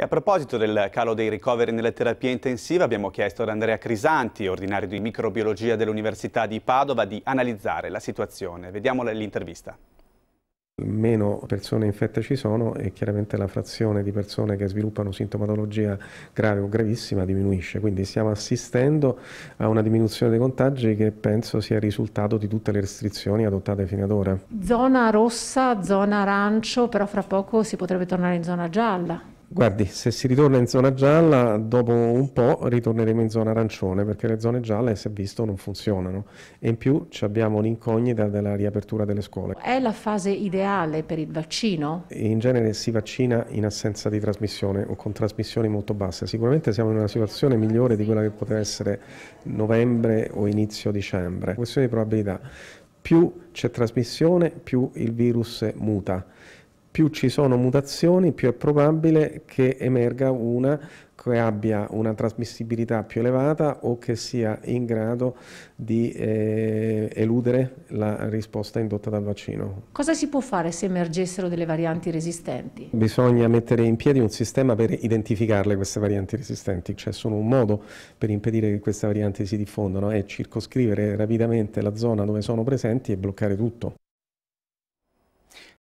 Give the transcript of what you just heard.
E a proposito del calo dei ricoveri nelle terapie intensive, abbiamo chiesto ad Andrea Crisanti, ordinario di microbiologia dell'Università di Padova, di analizzare la situazione. Vediamo l'intervista meno persone infette ci sono e chiaramente la frazione di persone che sviluppano sintomatologia grave o gravissima diminuisce, quindi stiamo assistendo a una diminuzione dei contagi che penso sia il risultato di tutte le restrizioni adottate fino ad ora. Zona rossa, zona arancio, però fra poco si potrebbe tornare in zona gialla. Guardi, se si ritorna in zona gialla, dopo un po' ritorneremo in zona arancione perché le zone gialle, si è visto, non funzionano e in più abbiamo l'incognita della riapertura delle scuole. È la fase ideale per il vaccino? In genere si vaccina in assenza di trasmissione o con trasmissioni molto basse. Sicuramente siamo in una situazione migliore di quella che poteva essere novembre o inizio dicembre. Questione di probabilità. Più c'è trasmissione, più il virus muta più ci sono mutazioni, più è probabile che emerga una che abbia una trasmissibilità più elevata o che sia in grado di eh, eludere la risposta indotta dal vaccino. Cosa si può fare se emergessero delle varianti resistenti? Bisogna mettere in piedi un sistema per identificarle queste varianti resistenti, c'è cioè, solo un modo per impedire che queste varianti si diffondano, è circoscrivere rapidamente la zona dove sono presenti e bloccare tutto.